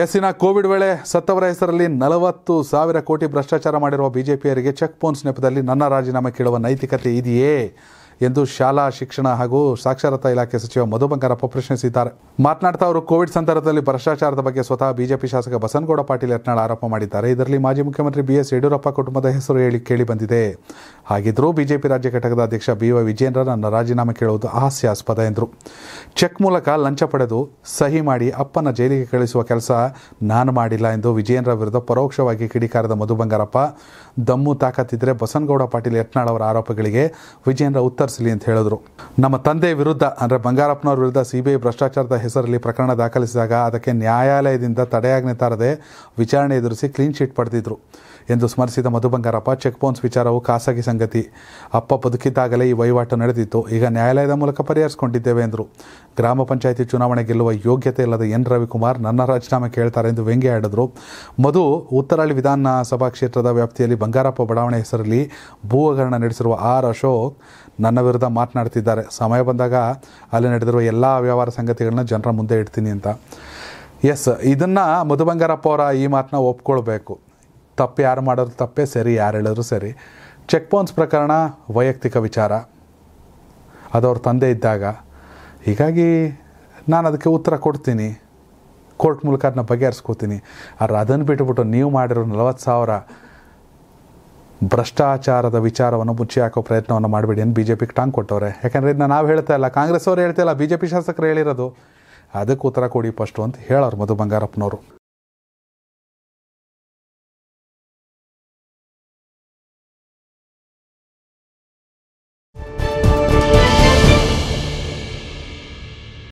ಎಸ್ಸಿನ Covid ವೇಳೆ ಸತ್ತವರ ಹೆಸರಲ್ಲಿ ನಲವತ್ತು ಸಾವಿರ ಕೋಟಿ ಭ್ರಷ್ಟಾಚಾರ ಮಾಡಿರುವ ಬಿಜೆಪಿಯರಿಗೆ ಚೆಕ್ ಪೋನ್ಸ್ ನೆಪದಲ್ಲಿ ನನ್ನ ರಾಜೀನಾಮೆ ಕೇಳುವ ನೈತಿಕತೆ ಇದೆಯೇ ಎಂದು ಶಾಲಾ ಶಿಕ್ಷಣ ಹಾಗೂ ಸಾಕ್ಷರತಾ ಇಲಾಖೆ ಸಚಿವ ಮಧು ಬಂಗಾರಪ್ಪ ಪ್ರಶ್ನಿಸಿದ್ದಾರೆ ಮಾತನಾಡ್ತಾ ಅವರು ಕೋವಿಡ್ ಸಂದರ್ಭದಲ್ಲಿ ಭ್ರಷ್ಟಾಚಾರದ ಬಗ್ಗೆ ಸ್ವತಃ ಬಿಜೆಪಿ ಶಾಸಕ ಬಸನಗೌಡ ಪಾಟೀಲ್ ಯತ್ನಾಳ್ ಆರೋಪ ಮಾಡಿದ್ದಾರೆ ಇದರಲ್ಲಿ ಮಾಜಿ ಮುಖ್ಯಮಂತ್ರಿ ಬಿ ಎಸ್ ಯಡಿಯೂರಪ್ಪ ಕುಟುಂಬದ ಹೆಸರು ಹೇಳಿ ಕೇಳಿ ಬಂದಿದೆ ಹಾಗಿದ್ರೂ ಬಿಜೆಪಿ ರಾಜ್ಯ ಘಟಕದ ಅಧ್ಯಕ್ಷ ಬಿ ವೈ ವಿಜೇಂದ್ರ ನನ್ನ ರಾಜೀನಾಮೆ ಕೇಳುವುದು ಹಾಸ್ಯಾಸ್ಪದ ಎಂದರು ಚೆಕ್ ಮೂಲಕ ಲಂಚ ಪಡೆದು ಸಹಿ ಮಾಡಿ ಅಪ್ಪನ ಜೈಲಿಗೆ ಕಳಿಸುವ ಕೆಲಸ ನಾನು ಮಾಡಿಲ್ಲ ಎಂದು ವಿಜಯೇಂದ್ರ ವಿರುದ್ಧ ಪರೋಕ್ಷವಾಗಿ ಕಿಡಿಕಾರದ ಮಧು ಬಂಗಾರಪ್ಪ ದಮ್ಮು ತಾಕತ್ತಿದ್ರೆ ಬಸನಗೌಡ ಪಾಟೀಲ್ ಯತ್ನಾಳ್ ಅವರ ಆರೋಪಗಳಿಗೆ ವಿಜೇಂದ್ರ ಉತ್ತರ ಮುಂದುವರಿಸಲಿ ಅಂತ ಹೇಳಿದ್ರು ನಮ್ಮ ತಂದೆ ವಿರುದ್ಧ ಅಂದ್ರೆ ಬಂಗಾರಪ್ಪನವ್ರ ವಿರುದ್ಧ ಸಿಬಿಐ ಭ್ರಷ್ಟಾಚಾರದ ಹೆಸರಲ್ಲಿ ಪ್ರಕರಣ ದಾಖಲಿಸಿದಾಗ ಅದಕ್ಕೆ ನ್ಯಾಯಾಲಯದಿಂದ ತಡೆಯಾಜ್ಞೆ ತರದೆ ವಿಚಾರಣೆ ಎದುರಿಸಿ ಕ್ಲೀನ್ ಶೀಟ್ ಪಡೆದಿದ್ರು ಎಂದು ಸ್ಮರಿಸಿದ ಮಧು ಬಂಗಾರಪ್ಪ ಚೆಕ್ ಬೌನ್ಸ್ ವಿಚಾರವು ಖಾಸಗಿ ಸಂಗತಿ ಅಪ್ಪ ಬದುಕಿದ್ದಾಗಲೇ ಈ ವಹಿವಾಟು ನಡೆದಿತ್ತು ಈಗ ನ್ಯಾಯಾಲಯದ ಮೂಲಕ ಪರಿಹರಿಸಿಕೊಂಡಿದ್ದೇವೆ ಎಂದರು ಗ್ರಾಮ ಪಂಚಾಯಿತಿ ಚುನಾವಣೆ ಗೆಲ್ಲುವ ಯೋಗ್ಯತೆ ಇಲ್ಲದ ಎನ್ ರವಿಕುಮಾರ್ ನನ್ನ ರಾಜೀನಾಮೆ ಕೇಳ್ತಾರೆ ಎಂದು ವ್ಯಂಗ್ಯ ಆಡಿದ್ರು ಮಧು ಉತ್ತರಾಳಿ ವಿಧಾನಸಭಾ ಕ್ಷೇತ್ರದ ವ್ಯಾಪ್ತಿಯಲ್ಲಿ ಬಂಗಾರಪ್ಪ ಬಡಾವಣೆ ಹೆಸರಲ್ಲಿ ಭೂ ಹಗರಣ ನಡೆಸಿರುವ ಆರ್ ಅಶೋಕ್ ನನ್ನ ವಿರುದ್ಧ ಮಾತನಾಡ್ತಿದ್ದಾರೆ ಸಮಯ ಬಂದಾಗ ಅಲ್ಲಿ ನಡೆದಿರುವ ಎಲ್ಲ ವ್ಯವಹಾರ ಸಂಗತಿಗಳನ್ನ ಜನರ ಮುಂದೆ ಇಡ್ತೀನಿ ಅಂತ ಎಸ್ ಇದನ್ನು ಬಂಗಾರಪ್ಪ ಅವರ ಈ ಮಾತನ್ನ ಒಪ್ಕೊಳ್ಬೇಕು ತಪ್ಪು ಯಾರು ಮಾಡಿದ್ರು ತಪ್ಪೇ ಸರಿ ಯಾರು ಹೇಳಿದ್ರು ಸರಿ ಚೆಕ್ ಬೌನ್ಸ್ ಪ್ರಕರಣ ವೈಯಕ್ತಿಕ ವಿಚಾರ ಅದು ಅವ್ರ ತಂದೆ ಇದ್ದಾಗ ಹೀಗಾಗಿ ನಾನು ಅದಕ್ಕೆ ಉತ್ತರ ಕೊಡ್ತೀನಿ ಕೋರ್ಟ್ ಮೂಲಕ ಅದನ್ನ ಬಗೆಹರಿಸ್ಕೋತೀನಿ ಆದರೆ ಅದನ್ನು ಬಿಟ್ಬಿಟ್ಟು ನೀವು ಮಾಡಿರೋ ನಲವತ್ತು ಸಾವಿರ ಭ್ರಷ್ಟಾಚಾರದ ವಿಚಾರವನ್ನು ಮುಚ್ಚಿ ಹಾಕೋ ಪ್ರಯತ್ನವನ್ನು ಮಾಡಬೇಡಿ ಅಂತ ಬಿ ಜೆ ಪಿಗೆ ಟಾಂಗ್ ಕೊಟ್ಟವ್ರೆ ಯಾಕಂದ್ರೆ ಇದನ್ನ ನಾವು ಹೇಳ್ತಾ ಇಲ್ಲ ಕಾಂಗ್ರೆಸ್ ಅವರು ಹೇಳ್ತಾ ಇಲ್ಲ ಬಿ ಜೆ ಪಿ ಶಾಸಕರು ಹೇಳಿರೋದು ಅದಕ್ಕೆ ಉತ್ತರ ಕೊಡಿ ಫಸ್ಟು ಅಂತ ಹೇಳೋರು ಮಧು ಬಂಗಾರಪ್ಪನವರು